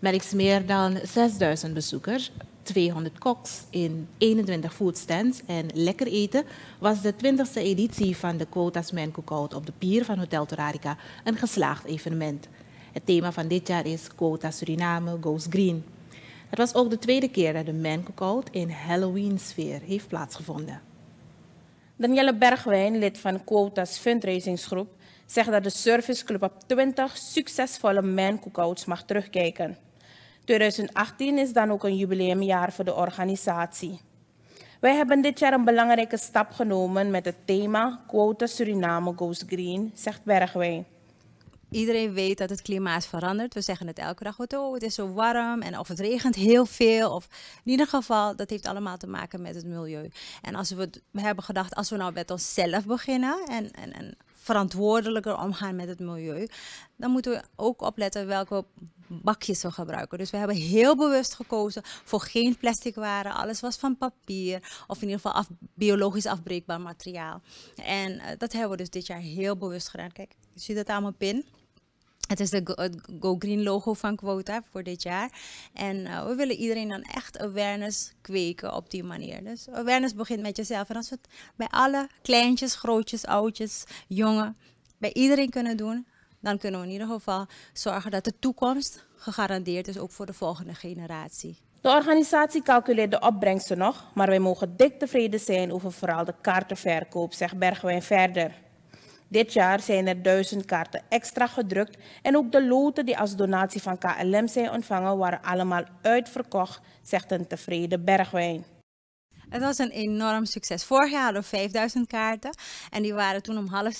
Melks meer dan 6000 bezoekers, 200 koks in 21 foodstands en lekker eten was de 20e editie van de Quotas Man Cookout op de pier van Hotel Torarica een geslaagd evenement. Het thema van dit jaar is Quota Suriname Goes Green. Het was ook de tweede keer dat de Man Cookout in Halloween-sfeer heeft plaatsgevonden. Danielle Bergwijn, lid van Quota's fundraisingsgroep, zegt dat de serviceclub op 20 succesvolle man cookouts mag terugkijken. 2018 is dan ook een jubileumjaar voor de organisatie. Wij hebben dit jaar een belangrijke stap genomen met het thema Quota Suriname Goes Green, zegt Bergwijn. Iedereen weet dat het klimaat verandert. We zeggen het elke dag, oh, het is zo warm en of het regent heel veel. Of in ieder geval, dat heeft allemaal te maken met het milieu. En als we, hebben gedacht, als we nou met onszelf beginnen en, en, en verantwoordelijker omgaan met het milieu, dan moeten we ook opletten welke bakjes we gebruiken. Dus we hebben heel bewust gekozen voor geen plastic waren. Alles was van papier of in ieder geval af, biologisch afbreekbaar materiaal. En eh, dat hebben we dus dit jaar heel bewust gedaan. Kijk, je ziet het aan mijn pin. Het is de Go Green logo van Quota voor dit jaar. En eh, we willen iedereen dan echt awareness kweken op die manier. Dus awareness begint met jezelf. En als we het bij alle kleintjes, grootjes, oudjes, jongen, bij iedereen kunnen doen, dan kunnen we in ieder geval zorgen dat de toekomst gegarandeerd is, ook voor de volgende generatie. De organisatie calculeert de opbrengsten nog, maar wij mogen dik tevreden zijn over vooral de kaartenverkoop, zegt Bergwijn verder. Dit jaar zijn er duizend kaarten extra gedrukt en ook de loten die als donatie van KLM zijn ontvangen waren allemaal uitverkocht, zegt een tevreden Bergwijn. Het was een enorm succes. Vorig jaar hadden we 5000 kaarten. En die waren toen om half,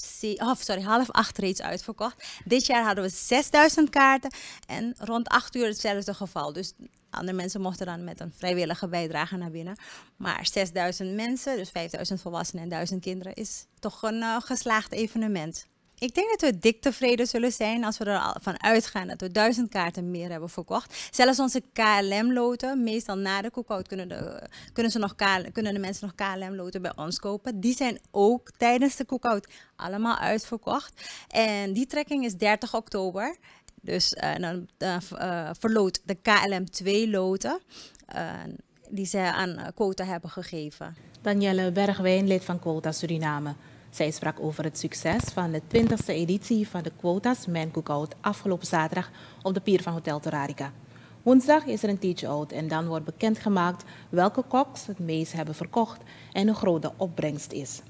sorry, half acht reeds uitverkocht. Dit jaar hadden we 6000 kaarten. En rond 8 uur hetzelfde geval. Dus andere mensen mochten dan met een vrijwillige bijdrage naar binnen. Maar 6000 mensen, dus 5000 volwassenen en 1000 kinderen, is toch een eh, geslaagd evenement. Ik denk dat we dik tevreden zullen zijn als we ervan uitgaan dat we duizend kaarten meer hebben verkocht. Zelfs onze KLM-loten, meestal na de cookout kunnen de, kunnen, ze nog kunnen de mensen nog KLM-loten bij ons kopen. Die zijn ook tijdens de cookout allemaal uitverkocht. En die trekking is 30 oktober. Dus eh, dan eh, verloot de KLM twee loten. Eh, die ze aan quota hebben gegeven. Danielle Bergwijn, lid van Quota Suriname. Zij sprak over het succes van de 20e editie van de quotas Man Cookout afgelopen zaterdag op de pier van Hotel Torarica. Woensdag is er een teach-out en dan wordt bekendgemaakt welke koks het meest hebben verkocht en de grote opbrengst is.